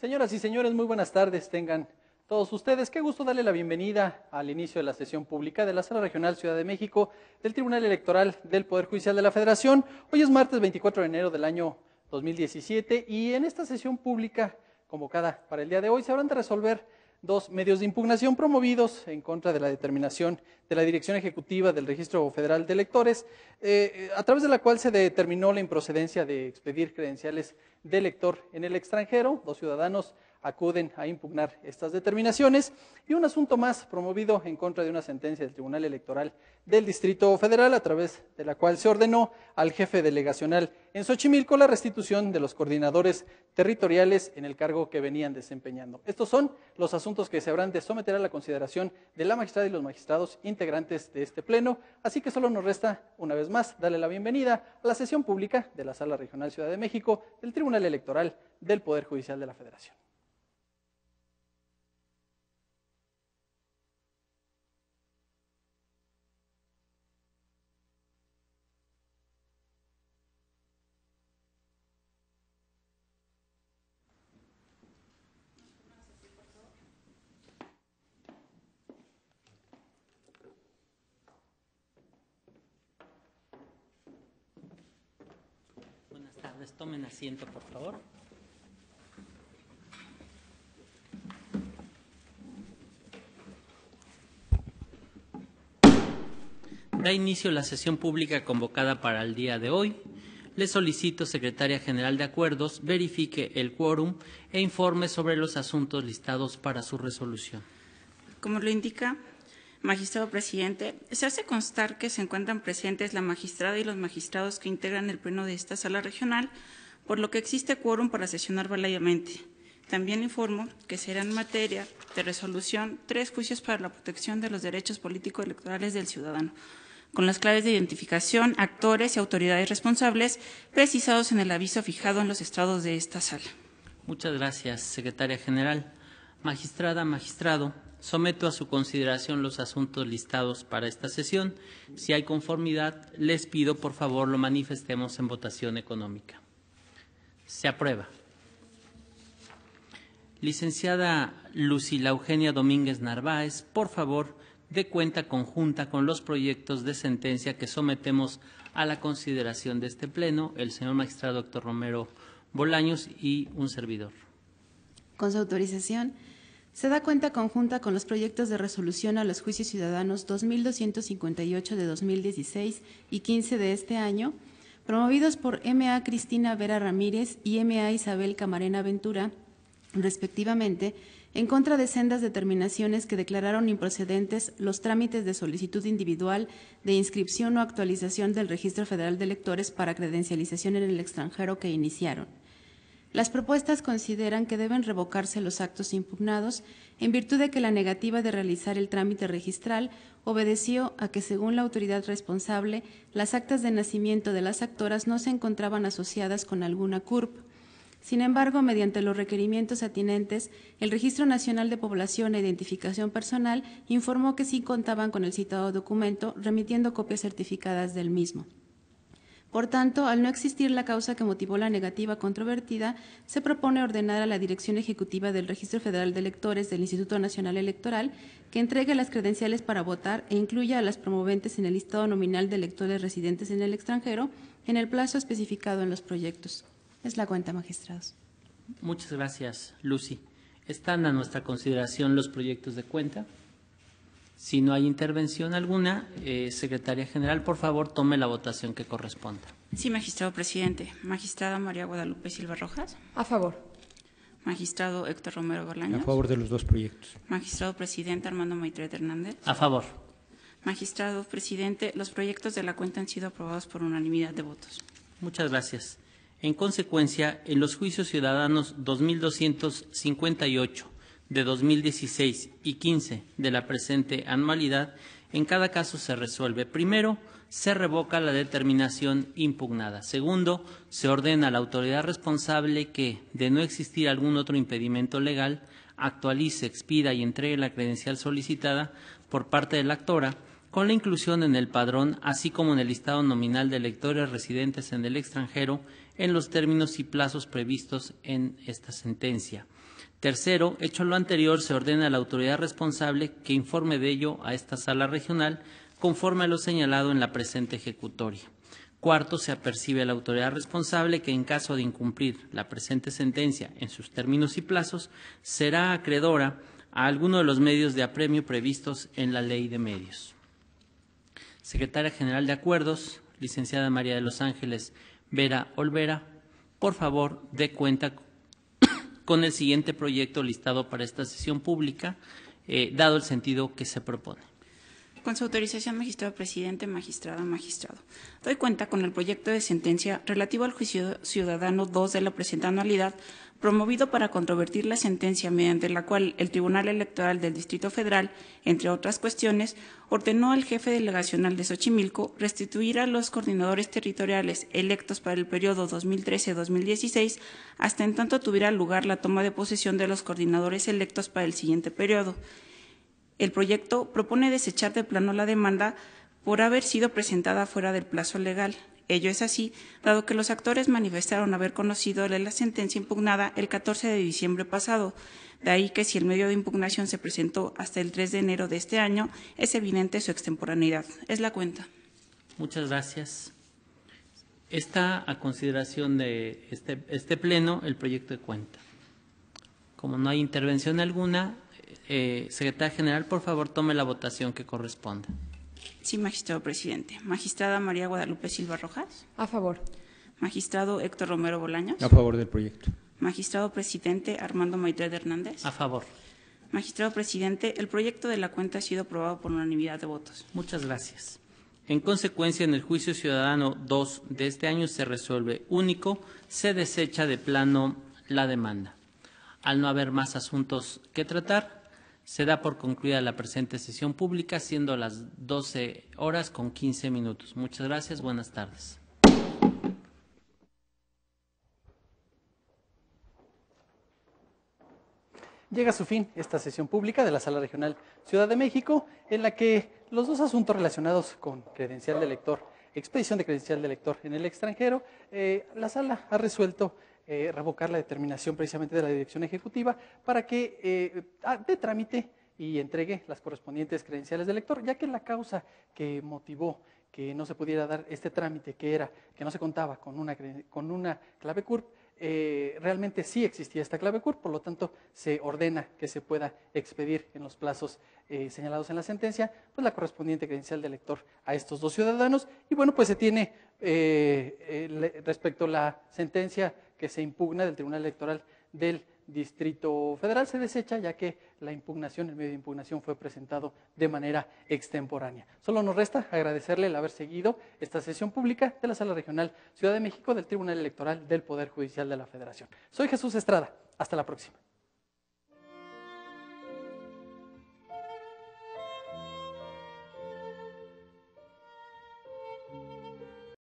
Señoras y señores, muy buenas tardes tengan todos ustedes. Qué gusto darle la bienvenida al inicio de la sesión pública de la Sala Regional Ciudad de México del Tribunal Electoral del Poder Judicial de la Federación. Hoy es martes 24 de enero del año 2017 y en esta sesión pública convocada para el día de hoy se habrán de resolver Dos, medios de impugnación promovidos en contra de la determinación de la Dirección Ejecutiva del Registro Federal de Electores, eh, a través de la cual se determinó la improcedencia de expedir credenciales de elector en el extranjero. Dos ciudadanos acuden a impugnar estas determinaciones. Y un asunto más promovido en contra de una sentencia del Tribunal Electoral del Distrito Federal, a través de la cual se ordenó al jefe delegacional en Xochimilco la restitución de los coordinadores territoriales en el cargo que venían desempeñando. Estos son los asuntos que se habrán de someter a la consideración de la magistrada y los magistrados integrantes de este Pleno, así que solo nos resta, una vez más, darle la bienvenida a la sesión pública de la Sala Regional Ciudad de México del Tribunal Electoral del Poder Judicial de la Federación. Tomen asiento, por favor. Da inicio la sesión pública convocada para el día de hoy. Le solicito, Secretaria General de Acuerdos, verifique el quórum e informe sobre los asuntos listados para su resolución. Como lo indica magistrado presidente, se hace constar que se encuentran presentes la magistrada y los magistrados que integran el pleno de esta sala regional, por lo que existe quórum para sesionar valiamente. También informo que serán materia de resolución tres juicios para la protección de los derechos políticos electorales del ciudadano, con las claves de identificación, actores y autoridades responsables precisados en el aviso fijado en los estrados de esta sala. Muchas gracias, secretaria general. Magistrada, magistrado, Someto a su consideración los asuntos listados para esta sesión. Si hay conformidad, les pido por favor lo manifestemos en votación económica. Se aprueba. Licenciada Lucila Eugenia Domínguez Narváez, por favor, de cuenta conjunta con los proyectos de sentencia que sometemos a la consideración de este Pleno, el señor magistrado doctor Romero Bolaños y un servidor. Con su autorización, se da cuenta conjunta con los proyectos de resolución a los juicios ciudadanos 2258 de 2016 y 15 de este año, promovidos por M.A. Cristina Vera Ramírez y M.A. Isabel Camarena Ventura, respectivamente, en contra de sendas determinaciones que declararon improcedentes los trámites de solicitud individual de inscripción o actualización del Registro Federal de Electores para credencialización en el extranjero que iniciaron. Las propuestas consideran que deben revocarse los actos impugnados en virtud de que la negativa de realizar el trámite registral obedeció a que, según la autoridad responsable, las actas de nacimiento de las actoras no se encontraban asociadas con alguna CURP. Sin embargo, mediante los requerimientos atinentes, el Registro Nacional de Población e Identificación Personal informó que sí contaban con el citado documento, remitiendo copias certificadas del mismo. Por tanto, al no existir la causa que motivó la negativa controvertida, se propone ordenar a la Dirección Ejecutiva del Registro Federal de Electores del Instituto Nacional Electoral que entregue las credenciales para votar e incluya a las promoventes en el listado nominal de electores residentes en el extranjero en el plazo especificado en los proyectos. Es la cuenta, magistrados. Muchas gracias, Lucy. Están a nuestra consideración los proyectos de cuenta. Si no hay intervención alguna, eh, secretaria general, por favor, tome la votación que corresponda. Sí, magistrado presidente. Magistrada María Guadalupe Silva Rojas. A favor. Magistrado Héctor Romero Gorlaños. A favor de los dos proyectos. Magistrado presidente Armando Maitre Hernández. A favor. Magistrado presidente, los proyectos de la cuenta han sido aprobados por unanimidad de votos. Muchas gracias. En consecuencia, en los juicios ciudadanos 2258 de 2016 y 15 de la presente anualidad, en cada caso se resuelve primero se revoca la determinación impugnada. Segundo, se ordena a la autoridad responsable que, de no existir algún otro impedimento legal, actualice, expida y entregue la credencial solicitada por parte de la actora con la inclusión en el padrón, así como en el listado nominal de electores residentes en el extranjero, en los términos y plazos previstos en esta sentencia. Tercero, hecho lo anterior, se ordena a la autoridad responsable que informe de ello a esta sala regional conforme a lo señalado en la presente ejecutoria. Cuarto, se apercibe a la autoridad responsable que en caso de incumplir la presente sentencia en sus términos y plazos, será acreedora a alguno de los medios de apremio previstos en la Ley de Medios. Secretaria General de Acuerdos, licenciada María de los Ángeles Vera Olvera, por favor, dé cuenta con el siguiente proyecto listado para esta sesión pública, eh, dado el sentido que se propone. Con su autorización, magistrado presidente, magistrada, magistrado. Doy cuenta con el proyecto de sentencia relativo al juicio ciudadano 2 de la presente anualidad promovido para controvertir la sentencia mediante la cual el Tribunal Electoral del Distrito Federal, entre otras cuestiones, ordenó al jefe delegacional de Xochimilco restituir a los coordinadores territoriales electos para el periodo 2013-2016 hasta en tanto tuviera lugar la toma de posesión de los coordinadores electos para el siguiente periodo. El proyecto propone desechar de plano la demanda por haber sido presentada fuera del plazo legal Ello es así, dado que los actores manifestaron haber conocido la sentencia impugnada el 14 de diciembre pasado. De ahí que si el medio de impugnación se presentó hasta el 3 de enero de este año, es evidente su extemporaneidad. Es la cuenta. Muchas gracias. Está a consideración de este, este, pleno el proyecto de cuenta. Como no hay intervención alguna, eh, secretaria general, por favor, tome la votación que corresponda. Sí, magistrado presidente. Magistrada María Guadalupe Silva Rojas. A favor. Magistrado Héctor Romero Bolaños. A favor del proyecto. Magistrado presidente Armando Maitred Hernández. A favor. Magistrado presidente, el proyecto de la cuenta ha sido aprobado por unanimidad de votos. Muchas gracias. En consecuencia, en el juicio ciudadano 2 de este año se resuelve único, se desecha de plano la demanda. Al no haber más asuntos que tratar, se da por concluida la presente sesión pública, siendo las 12 horas con 15 minutos. Muchas gracias, buenas tardes. Llega a su fin esta sesión pública de la Sala Regional Ciudad de México, en la que los dos asuntos relacionados con credencial de lector, expedición de credencial de lector en el extranjero, eh, la sala ha resuelto eh, revocar la determinación precisamente de la dirección ejecutiva para que eh, ah, dé de trámite y entregue las correspondientes credenciales del lector, ya que la causa que motivó que no se pudiera dar este trámite, que era que no se contaba con una, clave CURP, eh, realmente sí existía esta clave CURP, por lo tanto se ordena que se pueda expedir en los plazos señalados en la sentencia, pues la correspondiente credencial del lector a estos dos ciudadanos. Y bueno, pues se tiene respecto a la sentencia que se impugna del Tribunal Electoral del Distrito Federal se desecha ya que la impugnación, el medio de impugnación fue presentado de manera extemporánea. Solo nos resta agradecerle el haber seguido esta sesión pública de la Sala Regional Ciudad de México del Tribunal Electoral del Poder Judicial de la Federación. Soy Jesús Estrada. Hasta la próxima.